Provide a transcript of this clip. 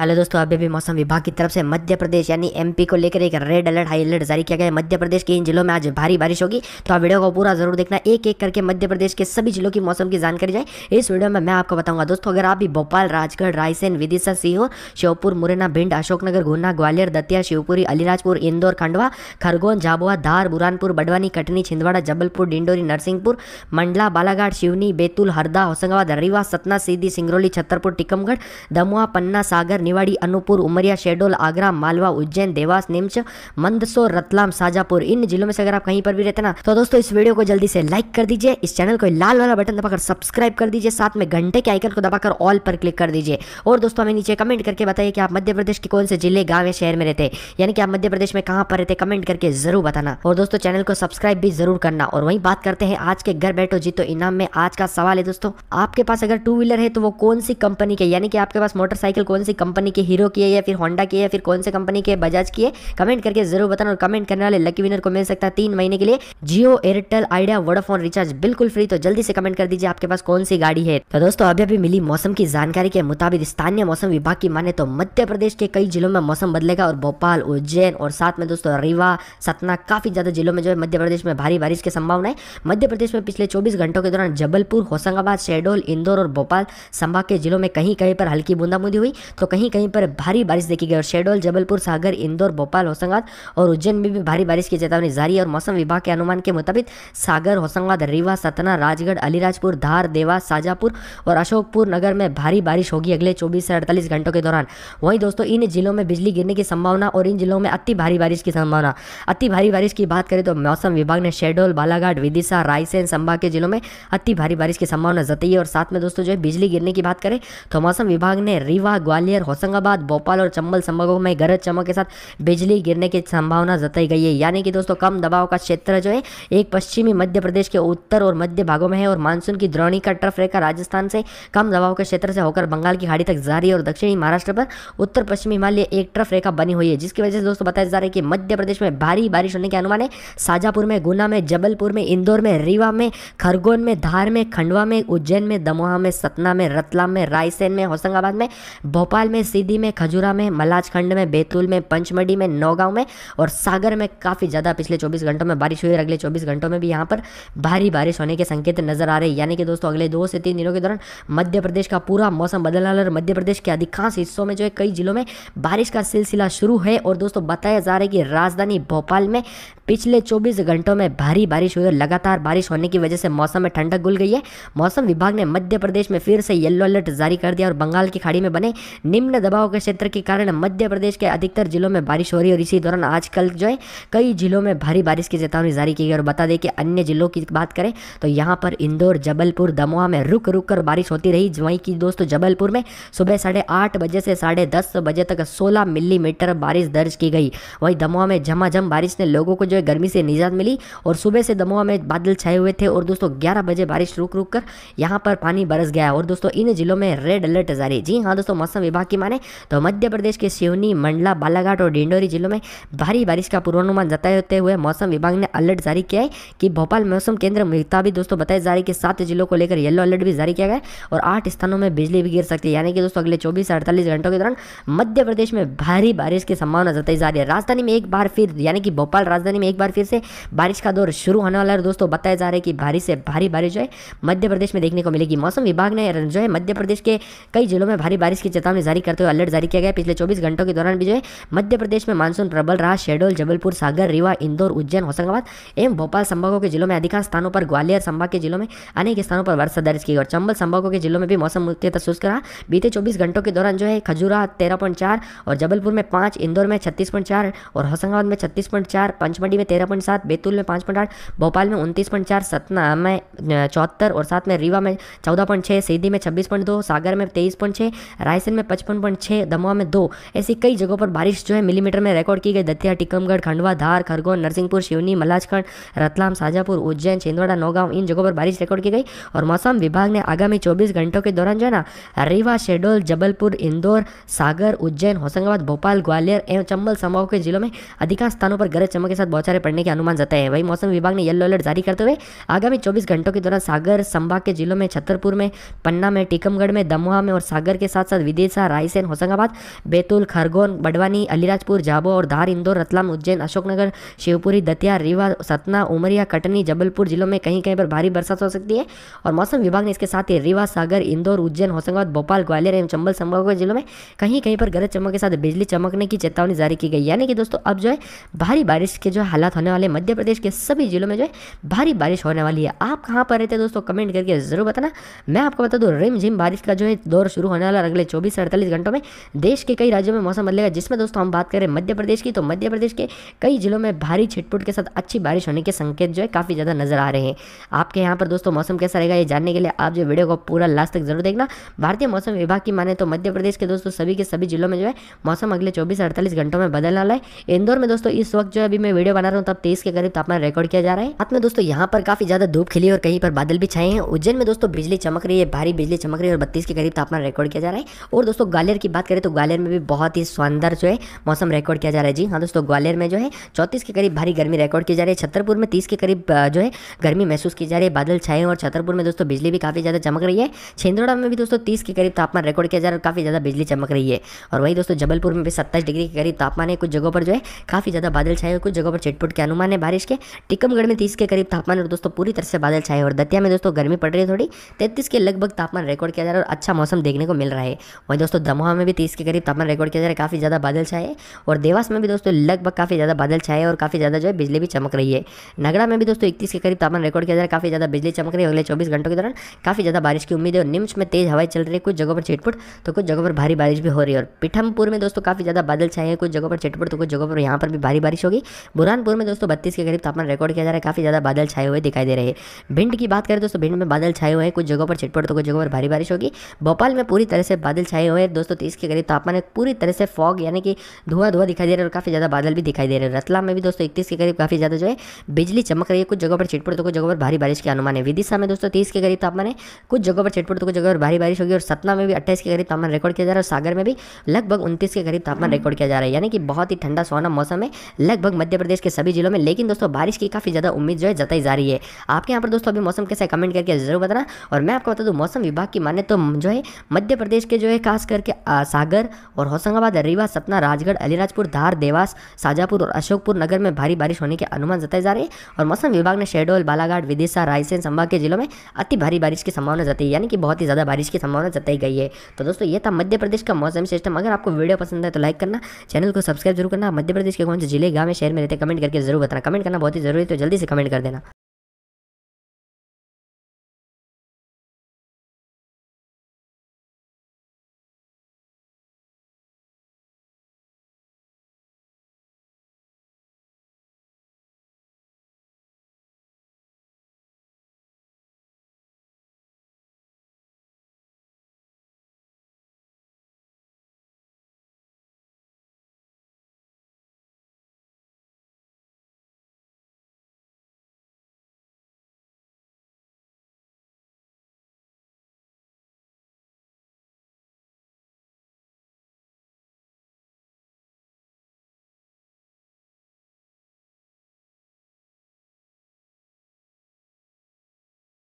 hello दोस्तों अभी भी मौसम विभाग की तरफ से मध्य प्रदेश यानी एमपी को लेकर एक रेड अलर्ट हाई अलर्ट जारी किया गया है मध्य प्रदेश के इन जिलों में आज भारी बारिश होगी तो आप वीडियो को पूरा जरूर देखना एक एक करके मध्य प्रदेश के सभी जिलों की मौसम की जानकारी जाए इस वीडियो में मैं आपको बताऊंगा दोस्तों अगर आप भी भोपाल राजगढ़ रायसेन विदिशा सीहोर श्योपुर मुरैना भिंड अशोकनगर गुना ग्वालियर दतिया शिवपुरी अलीराजपुर इंदौर खंडवा खरगोन झाबुआ धार बुरानपुर बडवानी कटनी छिंदवाड़ा जबलपुर डिंडोरी नरसिंहपुर मंडला बालाघाट शिवनी बैतूल हरदा होशंगाबाद रीवा सतना सीधी सिंगरौली छतरपुर टिकमगढ़ दमुआ पन्ना सागर निवाड़ी अनूपुर उमरिया शेडोल आगरा मालवा उज्जैन देवास नीमच मंदसौर रतलाम साजापुर इन जिलों में से अगर आप कहीं पर भी रहते ना तो दोस्तों इस वीडियो को जल्दी से लाइक कर दीजिए इस चैनल को लाल वाला बटन दबाकर सब्सक्राइब कर दीजिए साथ में घंटे के आइकन को दबाकर ऑल पर क्लिक कर दीजिए और दोस्तों हमें नीचे कमेंट करके बताइए कि आप मध्य प्रदेश के कौन से जिले गांव या शहर में रहते हैं यानी कि आप मध्य प्रदेश में कहां पर रहते कमेंट करके जरूर बताना और दोस्तों चैनल को सब्सक्राइब भी जरूर करना और वहीं बात करते हैं आज के घर बैठो जीतो इनाम में आज का सवाल है दोस्तों आपके पास अगर टू व्हीलर है तो वो कौन सी कंपनी के यानी कि आपके पास मोटरसाइकिल कौन सी कंपनी कंपनी के हीरो की है या फिर होंडा की है फिर कौन से कंपनी के बजाज की है कमेंट करके जरूर बताना और कमेंट करने वाले लकी विनर को मिल सकता है तीन महीने के लिए जियो एयरटेल आइडिया वोडाफोन रिचार्ज बिल्कुल फ्री तो जल्दी से कमेंट कर दीजिए आपके पास कौन सी गाड़ी है तो दोस्तों अभी अभी मिली मौसम की जानकारी के मुताबिक स्थानीय मौसम विभाग की माने तो मध्य प्रदेश के कई जिलों में मौसम बदलेगा और भोपाल उज्जैन और साथ में दोस्तों रीवा सतना काफी ज्यादा जिलों में जो है मध्य प्रदेश में भारी बारिश की संभावना है मध्य प्रदेश में पिछले चौबीस घंटों के दौरान जबलपुर होशंगाबाद शहडोल इंदौर और भोपाल संभाग के जिलों में कहीं कहीं पर हल्की बूंदाबूंदी हुई तो कहीं कहीं कहीं पर भारी बारिश देखी गई और शेडोल जबलपुर सागर इंदौर भोपाल होशंगाबाद और उज्जैन में भी भारी बारिश की चेतावनी जारी है और मौसम विभाग के अनुमान के मुताबिक सागर होशंगाबाद रीवा सतना राजगढ़ अलीराजपुर धार देवास शाजापुर और अशोकपुर नगर में भारी बारिश होगी अगले चौबीस से अड़तालीस घंटों के दौरान वहीं दोस्तों इन जिलों में बिजली गिरने की संभावना और इन जिलों में अति भारी बारिश की संभावना अति भारी बारिश की बात करें तो मौसम विभाग ने शेडोल बालाघाट विदिशा रायसेन संभाग के जिलों में अति भारी बारिश की संभावना जताई है और साथ में दोस्तों जो है बिजली गिरने की बात करें तो मौसम विभाग ने रीवा ग्वालियर होशंगाबाद भोपाल और चंबल संभागों में गरज चमक के साथ बिजली गिरने की संभावना जताई गई है यानी कि दोस्तों कम दबाव का क्षेत्र जो है एक पश्चिमी मध्य प्रदेश के उत्तर और मध्य भागों में है और मानसून की द्रोणी का ट्रफ रेखा राजस्थान से कम दबाव के क्षेत्र से होकर बंगाल की खाड़ी तक जारी और दक्षिणी महाराष्ट्र पर उत्तर पश्चिमी हिमालय एक ट्रफ रेखा बनी हुई है जिसकी वजह से दोस्तों बताया जा रहा है कि मध्य प्रदेश में भारी बारिश होने के अनुमान है शाजापुर में गुना में जबलपुर में इंदौर में रीवा में खरगोन में धार में खंडवा में उज्जैन में दमोहा में सतना में रतलाम में रायसेन में होशंगाबाद में भोपाल में सीधी में खजुरा में मलाजखंड में बैतूल में पंचमढ़ी में नौगांव में और सागर में काफ़ी ज़्यादा पिछले चौबीस घंटों में बारिश हुई और अगले चौबीस घंटों में भी यहाँ पर भारी बारिश होने के संकेत नजर आ रहे हैं यानी कि दोस्तों अगले दो से तीन दिनों के दौरान मध्य प्रदेश का पूरा मौसम बदलने वाला और मध्य प्रदेश के अधिकांश हिस्सों में जो है कई जिलों में बारिश का सिलसिला शुरू है और दोस्तों बताया जा रहा है कि राजधानी भोपाल में पिछले 24 घंटों में भारी बारिश हुई और लगातार बारिश होने की वजह से मौसम में ठंडक घुल गई है मौसम विभाग ने मध्य प्रदेश में फिर से येलो अलर्ट जारी कर दिया और बंगाल की खाड़ी में बने निम्न प्रचंड दबाव के क्षेत्र के कारण मध्य प्रदेश के अधिकतर जिलों में बारिश हो रही है और इसी दौरान आजकल जो है कई जिलों में भारी बारिश की चेतावनी जारी की गई और बता दें कि अन्य जिलों की बात करें तो यहाँ पर इंदौर जबलपुर दमोह में रुक रुक कर बारिश होती रही वहीं की दोस्तों जबलपुर में सुबह साढ़े आठ बजे से साढ़े दस बजे तक सोलह मिलीमीटर बारिश दर्ज की गई वहीं दमोह में झमाझम बारिश ने लोगों को जो है गर्मी से निजात मिली और सुबह से दमोह में बादल छाए हुए थे और दोस्तों ग्यारह बजे बारिश रुक रुक कर यहाँ पर पानी बरस गया और दोस्तों इन जिलों में रेड अलर्ट जारी जी हाँ दोस्तों मौसम विभाग की माने तो मध्य प्रदेश के सिवनी मंडला बालाघाट और डिंडोरी जिलों में भारी बारिश का पूर्वानुमान जताते हुए मौसम विभाग ने अलर्ट जारी किया है कि भोपाल मौसम केंद्र मुताबिक दोस्तों बताया जा रहा है कि सात जिलों को लेकर येलो अलर्ट भी जारी किया गया और आठ स्थानों में बिजली भी गिर सकती है यानी कि दोस्तों अगले चौबीस से अड़तालीस घंटों के दौरान मध्य प्रदेश में भारी बारिश की संभावना जताई जा रही है राजधानी में एक बार फिर यानी कि भोपाल राजधानी में एक बार फिर से बारिश का दौर शुरू होने वाला है दोस्तों बताया जा रहा है कि भारी से भारी बारिश जो है मध्य प्रदेश में देखने को मिलेगी मौसम विभाग ने जो है मध्य प्रदेश के कई जिलों में भारी बारिश की चेतावनी जारी करते हुए अलर्ट जारी किया गया पिछले चौबीस घंटों के दौरान भी जो है मध्य प्रदेश में मानसून प्रबल रहा शेडोल जबलपुर सागर रीवा इंदौर उज्जैन होशंगाबाद एवं भोपाल संभागों के जिलों में अधिकांश स्थानों पर ग्वालियर संभाग के जिलों में अनेक स्थानों पर वर्षा दर्ज की और चंबल संभागों के जिलों में भी मौसम मुख्यतः शुष्क रहा बीते चौबीस घंटों के दौरान जो है खजूरा तेरह पॉइंट चार और जबलपुर में पांच इंदौर में छत्तीस पॉइंट चार और होशंगाबाद में छत्तीस पॉइंट चार पंचमढ़ी में तेरह पॉइंट सात बैतूल में पांच पॉइंट आठ भोपाल में उनतीस पॉइंट चार सतना में चौहत्तर और साथ में रीवा में चौदह पॉइंट छह सीधी में छब्बीस पॉइंट दो सागर में तेईस पॉइंट छह रायसेन में पचपन पचपन पॉइंट छः में दो ऐसी कई जगहों पर बारिश जो है मिलीमीटर में रिकॉर्ड की गई दतिया टीकमगढ़ खंडवा धार खरगोन नरसिंहपुर शिवनी मलाजखंड रतलाम साजापुर उज्जैन छिंदवाड़ा नौगांव इन जगहों पर बारिश रिकॉर्ड की गई और मौसम विभाग ने आगामी चौबीस घंटों के दौरान जो है ना रीवा शेडोल जबलपुर इंदौर सागर उज्जैन होशंगाबाद भोपाल ग्वालियर एवं चंबल संभाग के जिलों में अधिकांश स्थानों पर गरज चमक के साथ बौछारें पड़ने के अनुमान जताए हैं वहीं मौसम विभाग ने येलो अलर्ट जारी करते हुए आगामी चौबीस घंटों के दौरान सागर संभाग के जिलों में छतरपुर में पन्ना में टीकमगढ़ में दमोहा में और सागर के साथ साथ विदेशा राय रायसेन होशंगाबाद बैतूल खरगोन बडवानी अलीराजपुर झाबो और धार इंदौर रतलाम उज्जैन अशोकनगर शिवपुरी दतिया रीवा सतना उमरिया कटनी जबलपुर जिलों में कहीं कहीं पर भारी बरसात हो सकती है और मौसम विभाग ने इसके साथ ही रीवा सागर इंदौर उज्जैन होशंगाबाद भोपाल ग्वालियर एवं चंबल संभागों के जिलों में कहीं कहीं पर गरज चमक के साथ बिजली चमकने की चेतावनी जारी की गई यानी कि दोस्तों अब जो है भारी बारिश के जो हालात होने वाले मध्य प्रदेश के सभी जिलों में जो है भारी बारिश होने वाली है आप कहाँ पर रहते हैं दोस्तों कमेंट करके जरूर बताना मैं आपको बता दूँ रिम झिम बारिश का जो है दौर शुरू होने वाला अगले चौबीस से अड़तालीस घंटों में देश के कई राज्यों में मौसम बदलेगा जिसमें दोस्तों हम बात करें मध्य प्रदेश की तो मध्य प्रदेश के कई जिलों में भारी छिटपुट के साथ अच्छी बारिश होने के संकेत जो है काफ़ी ज़्यादा नजर आ रहे हैं आपके यहाँ पर दोस्तों मौसम कैसा रहेगा ये जानने के लिए आप जो वीडियो को पूरा लास्ट तक जरूर देखना भारतीय मौसम विभाग की माने तो मध्य प्रदेश के दोस्तों सभी के सभी जिलों में जो है मौसम अगले चौबीस अड़तालीस घंटों में बदलने वाला है इंदौर में दोस्तों इस वक्त जो अभी मैं वीडियो बना रहा हूँ तब तेईस के करीब तापमान रिकॉर्ड किया जा रहा है साथ में दोस्तों यहाँ पर काफी ज्यादा धूप खिली और कहीं पर बादल भी छाए हैं उज्जैन में दोस्तों बिजली चमक रही है भारी बिजली चमक रही है और बत्तीस के करीब तापमान रिकॉर्ड किया जा रहा है और दोस्तों ग्वालियर की बात करें तो ग्वालियर में भी बहुत ही शानदार जो है मौसम रिकॉर्ड किया जा रहा है जी हाँ दोस्तों ग्वालियर में जो है चौंतीस के करीब भारी गर्मी रिकॉर्ड की जा रही है छतरपुर में तीस के करीब जो है गर्मी महसूस की जा रही है बादल छाए और छतरपुर में दोस्तों बिजली भी काफ़ी ज़्यादा चमक रही है छिंदोड़ा में भी दोस्तों तीस के करीब तापमान रिकॉर्ड किया जा रहा है काफ़ी ज़्यादा बिजली चमक रही है और वही दोस्तों जबलपुर में भी सत्ताईस डिग्री के करीब तापमान है कुछ जगहों पर जो है काफ़ी ज़्यादा बादल छाए और कुछ जगहों पर छिटपुट के अनुमान है बारिश के टिकमगढ़ में तीस के करीब तापमान और दोस्तों पूरी तरह से बादल छाए और दतिया में दोस्तों गर्मी पड़ रही है थोड़ी तैतीस के लगभग तापमान रिकॉर्ड किया जा रहा है और अच्छा मौसम देखने को मिल रहा है वहीं दोस्तों दमोह में भी तीस के करीब तापमान रिकॉर्ड किया जा रहा है काफ़ी ज़्यादा बादल छाए और देवास में भी दोस्तों लगभग काफ़ी ज़्यादा बादल छाए और काफ़ी ज़्यादा जो है बिजली भी चमक रही है नगड़ा में भी दोस्तों इकतीस के करीब तापमान रिकॉर्ड किया जा रहा है काफ़ी ज़्यादा बिजली चमक रही है अगले चौबीस घंटों के दौरान काफ़ी ज़्यादा बारिश की उम्मीद है और निम्स में तेज़ हवाएं चल रही है कुछ जगहों पर छिटपुट तो कुछ जगहों पर भारी बारिश भी हो रही है और पीठमपुर में दोस्तों काफ़ी ज़्यादा बादल छाए हैं कुछ जगहों पर छिटपुट तो कुछ जगहों पर यहाँ पर भी भारी बारिश होगी बुरहानपुर में दोस्तों बत्तीस के करीब तापमान रिकॉर्ड किया जा रहा है काफ़ी ज़्यादा बादल छाए हुए दिखाई दे रहे हैं भिंड की बात करें दोस्तों भिंड में बादल छाए हुए हैं कुछ जगहों पर छिटपुट तो कुछ जगहों पर भारी बारिश होगी भोपाल में पूरी तरह से बादल छाए हुए हैं दोस्तों तीस के करीब तापमान एक पूरी तरह से फॉग यानी कि धुआं धुआं दिखाई दे रहा है और काफ़ी ज़्यादा बादल भी दिखाई दे रहे हैं रतलाम में भी दोस्तों इकतीस के करीब काफ़ी ज़्यादा जो है बिजली चमक रही है कुछ जगहों पर छिटपुट तो कुछ जगह पर भारी बारिश के अनुमान है विदिशा में दोस्तों तीस के करीब तापमान है कुछ जगहों पर छिटपुट तो कुछ जगह पर भारी बारिश होगी और सतना में भी अट्ठाईस के करीब तापमान रिकॉर्ड किया जा रहा है और सागर में भी लगभग उनतीस के करीब तापमान रिकॉर्ड किया जा रहा है यानी कि बहुत ही ठंडा सोना मौसम है लगभग मध्य प्रदेश के सभी जिलों में लेकिन दोस्तों बारिश की काफ़ी ज़्यादा उम्मीद जो है जताई जा रही है आपके यहाँ पर दोस्तों अभी मौसम कैसे कमेंट करके जरूर बताना और मैं आपको बता दूँ मौसम विभाग की माने तो जो है मध्य प्रदेश के जो है खास करके सागर और होशंगाबाद रीवा सतना राजगढ़ अलीराजपुर धार देवास शाजापुर और अशोकपुर नगर में भारी बारिश होने के अनुमान जताए जा रहे हैं और मौसम विभाग ने शहडोल बालाघाट विदिशा रायसेन संभाग के जिलों में अति भारी बारिश की संभावना जताई यानी कि बहुत ही ज़्यादा बारिश की संभावना जताई गई है तो दोस्तों ये था मध्य प्रदेश का मौसम सिस्टम अगर आपको वीडियो पसंद है तो लाइक करना चैनल को सब्सक्राइब जरूर करना मध्य प्रदेश के कौन से जिले गांव में शहर में रहते कमेंट करके जरूर बताना कमेंट करना बहुत ही जरूरी है तो जल्दी से कमेंट कर देना